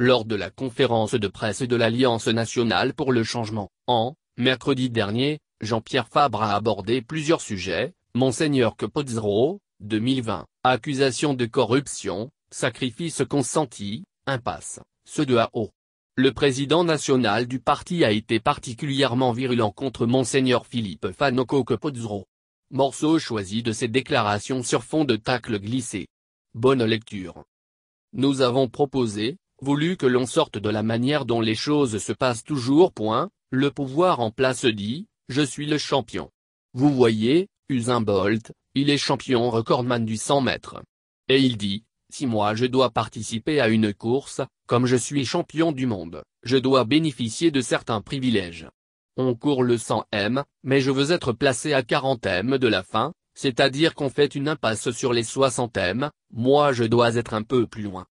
lors de la conférence de presse de l'Alliance nationale pour le changement, en, mercredi dernier, Jean-Pierre Fabre a abordé plusieurs sujets, Monseigneur Kepodzro, 2020, accusation de corruption, sacrifice consenti, impasse, ceux de AO. Le président national du parti a été particulièrement virulent contre Monseigneur Philippe Fanoco Kopotzro. Morceau choisi de ses déclarations sur fond de tacle glissé. Bonne lecture. Nous avons proposé, voulu que l'on sorte de la manière dont les choses se passent toujours. Point, le pouvoir en place dit, je suis le champion. Vous voyez, Usain Bolt, il est champion recordman du 100 mètres. Et il dit, si moi je dois participer à une course, comme je suis champion du monde, je dois bénéficier de certains privilèges. On court le 100 m, mais je veux être placé à 40 m de la fin, c'est-à-dire qu'on fait une impasse sur les 60 m, moi je dois être un peu plus loin.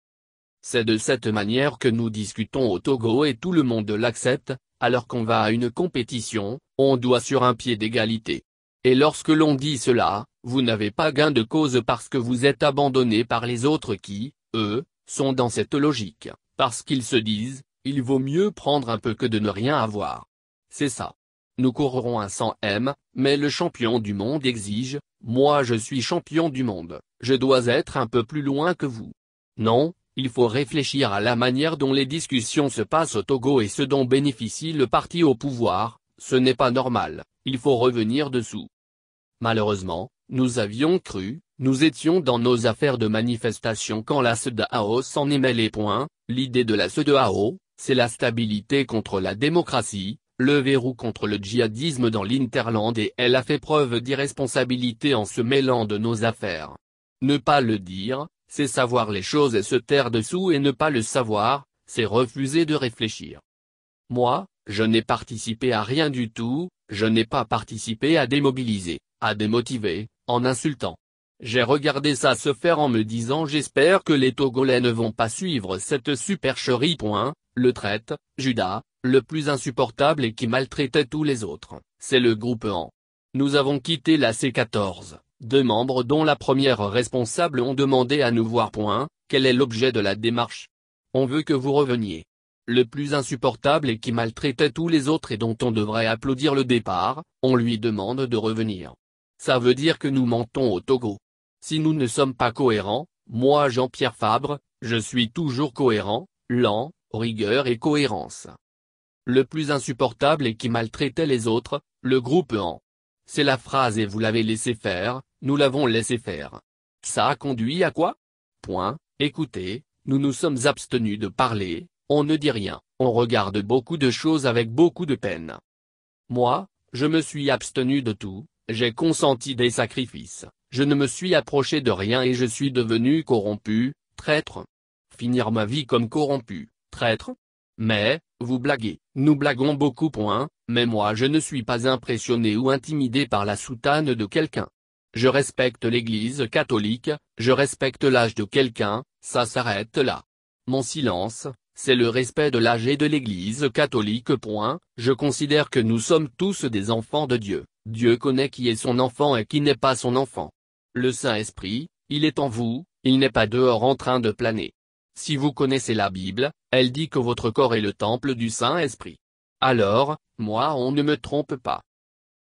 C'est de cette manière que nous discutons au Togo et tout le monde l'accepte, alors qu'on va à une compétition, on doit sur un pied d'égalité. Et lorsque l'on dit cela, vous n'avez pas gain de cause parce que vous êtes abandonné par les autres qui, eux, sont dans cette logique, parce qu'ils se disent, il vaut mieux prendre un peu que de ne rien avoir. C'est ça. Nous courrons un 100 M, mais le champion du monde exige, moi je suis champion du monde, je dois être un peu plus loin que vous. Non, il faut réfléchir à la manière dont les discussions se passent au Togo et ce dont bénéficie le parti au pouvoir, ce n'est pas normal, il faut revenir dessous. Malheureusement, nous avions cru, nous étions dans nos affaires de manifestation quand la SEDAO s'en émet les points, l'idée de la SEDAO, c'est la stabilité contre la démocratie, le verrou contre le djihadisme dans l'Interland et elle a fait preuve d'irresponsabilité en se mêlant de nos affaires. Ne pas le dire, c'est savoir les choses et se taire dessous et ne pas le savoir, c'est refuser de réfléchir. Moi, je n'ai participé à rien du tout, je n'ai pas participé à démobiliser, à démotiver, en insultant. J'ai regardé ça se faire en me disant j'espère que les Togolais ne vont pas suivre cette supercherie. Point, le traite, Judas, le plus insupportable et qui maltraitait tous les autres, c'est le groupe 1. Nous avons quitté la C14. Deux membres dont la première responsable ont demandé à nous voir. Point, quel est l'objet de la démarche On veut que vous reveniez. Le plus insupportable et qui maltraitait tous les autres et dont on devrait applaudir le départ, on lui demande de revenir. Ça veut dire que nous mentons au Togo. Si nous ne sommes pas cohérents, moi Jean-Pierre Fabre, je suis toujours cohérent, lent, rigueur et cohérence. Le plus insupportable et qui maltraitait les autres, le groupe en. C'est la phrase et vous l'avez laissé faire, nous l'avons laissé faire. Ça a conduit à quoi Point, écoutez, nous nous sommes abstenus de parler, on ne dit rien, on regarde beaucoup de choses avec beaucoup de peine. Moi, je me suis abstenu de tout, j'ai consenti des sacrifices, je ne me suis approché de rien et je suis devenu corrompu, traître. Finir ma vie comme corrompu, traître Mais, vous blaguez, nous blaguons beaucoup point, mais moi je ne suis pas impressionné ou intimidé par la soutane de quelqu'un je respecte l'église catholique, je respecte l'âge de quelqu'un, ça s'arrête là. Mon silence, c'est le respect de l'âge et de l'église catholique. Je considère que nous sommes tous des enfants de Dieu. Dieu connaît qui est son enfant et qui n'est pas son enfant. Le Saint-Esprit, il est en vous, il n'est pas dehors en train de planer. Si vous connaissez la Bible, elle dit que votre corps est le temple du Saint-Esprit. Alors, moi on ne me trompe pas.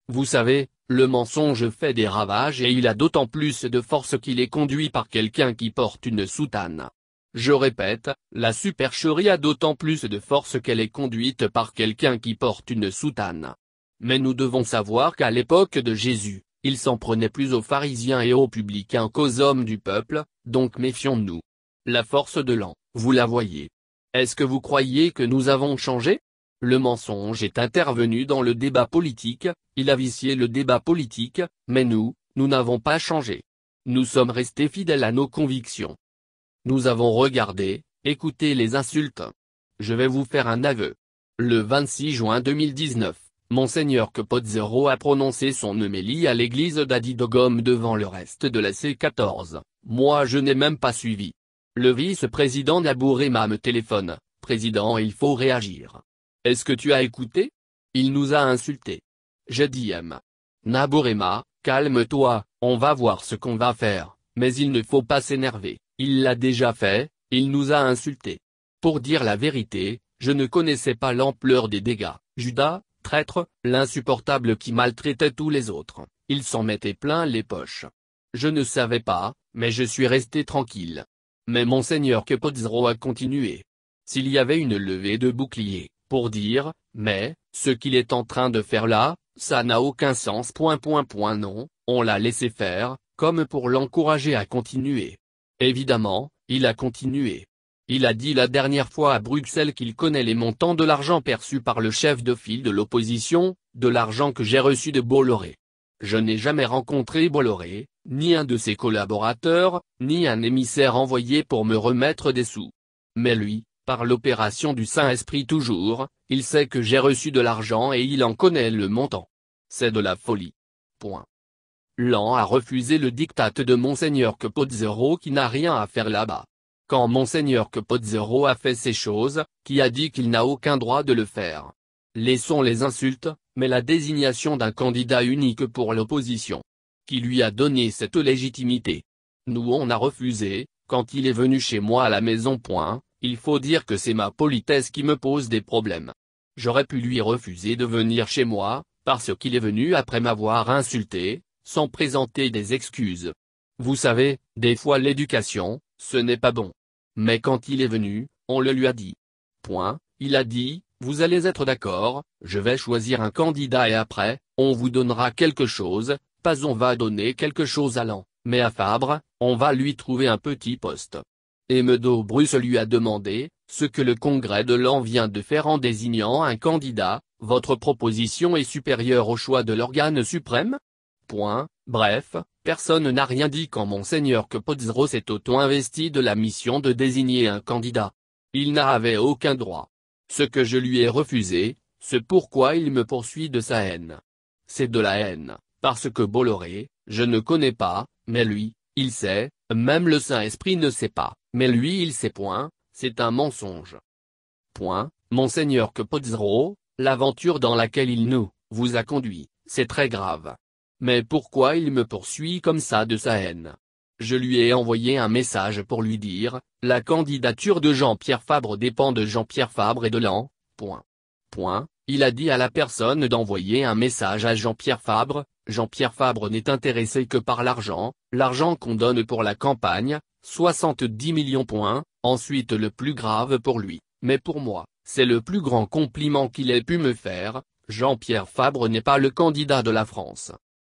Vous savez, le mensonge fait des ravages et il a d'autant plus de force qu'il est conduit par quelqu'un qui porte une soutane. Je répète, la supercherie a d'autant plus de force qu'elle est conduite par quelqu'un qui porte une soutane. Mais nous devons savoir qu'à l'époque de Jésus, il s'en prenait plus aux pharisiens et aux publicains qu'aux hommes du peuple, donc méfions-nous. La force de l'an, vous la voyez. Est-ce que vous croyez que nous avons changé le mensonge est intervenu dans le débat politique, il a vicié le débat politique, mais nous, nous n'avons pas changé. Nous sommes restés fidèles à nos convictions. Nous avons regardé, écouté les insultes. Je vais vous faire un aveu. Le 26 juin 2019, Monseigneur Zero a prononcé son homélie à l'église d'Adidogom devant le reste de la C14. Moi je n'ai même pas suivi. Le vice-président Nabourema me téléphone. Président il faut réagir. Est-ce que tu as écouté Il nous a insultés. J'ai dit M. « Naborema, calme-toi, on va voir ce qu'on va faire, mais il ne faut pas s'énerver, il l'a déjà fait, il nous a insultés. Pour dire la vérité, je ne connaissais pas l'ampleur des dégâts, Judas, traître, l'insupportable qui maltraitait tous les autres, il s'en mettait plein les poches. Je ne savais pas, mais je suis resté tranquille. Mais monseigneur que a continué. S'il y avait une levée de boucliers, pour dire, mais, ce qu'il est en train de faire là, ça n'a aucun sens. Point, point, point, non, on l'a laissé faire, comme pour l'encourager à continuer. Évidemment, il a continué. Il a dit la dernière fois à Bruxelles qu'il connaît les montants de l'argent perçu par le chef de file de l'opposition, de l'argent que j'ai reçu de Bolloré. Je n'ai jamais rencontré Bolloré, ni un de ses collaborateurs, ni un émissaire envoyé pour me remettre des sous. Mais lui, par l'opération du Saint-Esprit toujours, il sait que j'ai reçu de l'argent et il en connaît le montant. C'est de la folie. Point. L'an a refusé le diktat de Monseigneur Kepotzero qui n'a rien à faire là-bas. Quand Monseigneur Kepotzero a fait ces choses, qui a dit qu'il n'a aucun droit de le faire. Laissons les insultes, mais la désignation d'un candidat unique pour l'opposition. Qui lui a donné cette légitimité. Nous on a refusé, quand il est venu chez moi à la maison. Point, il faut dire que c'est ma politesse qui me pose des problèmes. J'aurais pu lui refuser de venir chez moi, parce qu'il est venu après m'avoir insulté, sans présenter des excuses. Vous savez, des fois l'éducation, ce n'est pas bon. Mais quand il est venu, on le lui a dit. Point, il a dit, vous allez être d'accord, je vais choisir un candidat et après, on vous donnera quelque chose, pas on va donner quelque chose à l'an, mais à Fabre, on va lui trouver un petit poste. Emedo Bruce lui a demandé, ce que le Congrès de l'an vient de faire en désignant un candidat, votre proposition est supérieure au choix de l'organe suprême Point. Bref, personne n'a rien dit quand Monseigneur que Potzro s'est auto-investi de la mission de désigner un candidat. Il n'avait aucun droit. Ce que je lui ai refusé, c'est pourquoi il me poursuit de sa haine. C'est de la haine, parce que Bolloré, je ne connais pas, mais lui, il sait, même le Saint-Esprit ne sait pas, mais lui il sait point, c'est un mensonge. Point, Monseigneur Capozero, l'aventure dans laquelle il nous, vous a conduit, c'est très grave. Mais pourquoi il me poursuit comme ça de sa haine Je lui ai envoyé un message pour lui dire, la candidature de Jean-Pierre Fabre dépend de Jean-Pierre Fabre et de l'an, point. Point, il a dit à la personne d'envoyer un message à Jean-Pierre Fabre, Jean-Pierre Fabre n'est intéressé que par l'argent, l'argent qu'on donne pour la campagne, 70 millions points, ensuite le plus grave pour lui, mais pour moi, c'est le plus grand compliment qu'il ait pu me faire, Jean-Pierre Fabre n'est pas le candidat de la France.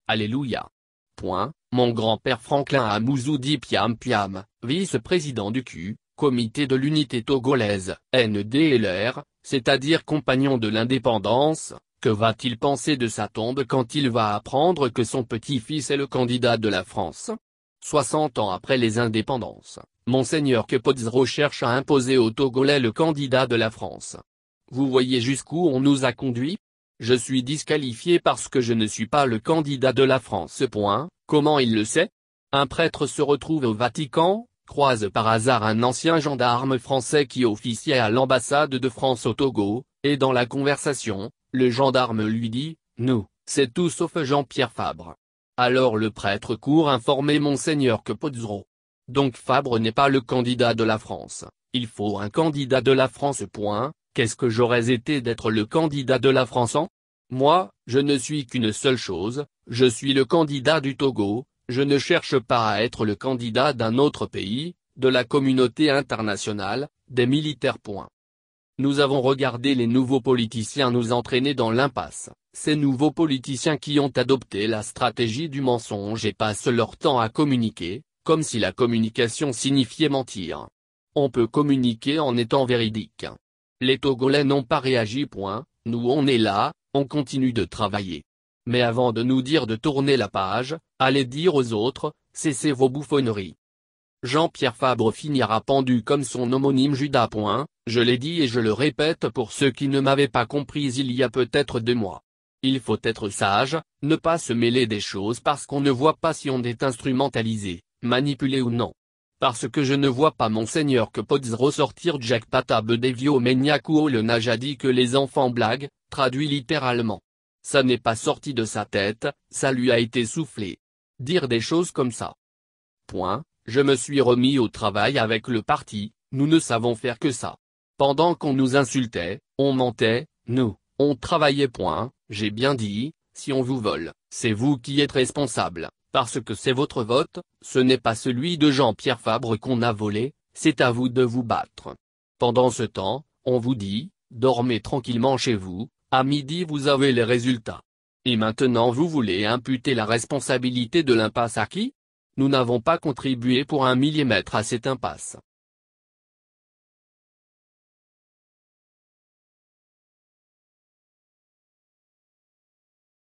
Alléluia. Point, mon grand-père Franklin Amouzou dit Piam Piam, vice-président du Q, comité de l'unité togolaise, NDLR, c'est-à-dire compagnon de l'indépendance, que va-t-il penser de sa tombe quand il va apprendre que son petit-fils est le candidat de la France Soixante ans après les indépendances, Monseigneur Kepodz cherche à imposer au Togolais le candidat de la France. Vous voyez jusqu'où on nous a conduits Je suis disqualifié parce que je ne suis pas le candidat de la France. Point. Comment il le sait Un prêtre se retrouve au Vatican, croise par hasard un ancien gendarme français qui officiait à l'ambassade de France au Togo, et dans la conversation, le gendarme lui dit, nous, c'est tout sauf Jean-Pierre Fabre. Alors le prêtre court informer monseigneur que Donc Fabre n'est pas le candidat de la France, il faut un candidat de la France. Point. Qu'est-ce que j'aurais été d'être le candidat de la France en hein Moi, je ne suis qu'une seule chose, je suis le candidat du Togo, je ne cherche pas à être le candidat d'un autre pays, de la communauté internationale, des militaires. Point. Nous avons regardé les nouveaux politiciens nous entraîner dans l'impasse, ces nouveaux politiciens qui ont adopté la stratégie du mensonge et passent leur temps à communiquer, comme si la communication signifiait mentir. On peut communiquer en étant véridique. Les Togolais n'ont pas réagi. Point. Nous on est là, on continue de travailler. Mais avant de nous dire de tourner la page, allez dire aux autres, cessez vos bouffonneries. Jean-Pierre Fabre finira pendu comme son homonyme Judas. je l'ai dit et je le répète pour ceux qui ne m'avaient pas compris il y a peut-être deux mois. Il faut être sage, ne pas se mêler des choses parce qu'on ne voit pas si on est instrumentalisé, manipulé ou non. Parce que je ne vois pas monseigneur que Potts ressortir Jack Patabe des vieux le nage dit que les enfants blaguent, traduit littéralement ça n'est pas sorti de sa tête, ça lui a été soufflé. Dire des choses comme ça. Point, je me suis remis au travail avec le parti, nous ne savons faire que ça. Pendant qu'on nous insultait, on mentait, nous, on travaillait point, j'ai bien dit, si on vous vole, c'est vous qui êtes responsable, parce que c'est votre vote, ce n'est pas celui de Jean-Pierre Fabre qu'on a volé, c'est à vous de vous battre. Pendant ce temps, on vous dit, dormez tranquillement chez vous, à midi vous avez les résultats. Et maintenant vous voulez imputer la responsabilité de l'impasse à qui Nous n'avons pas contribué pour un millimètre à cette impasse.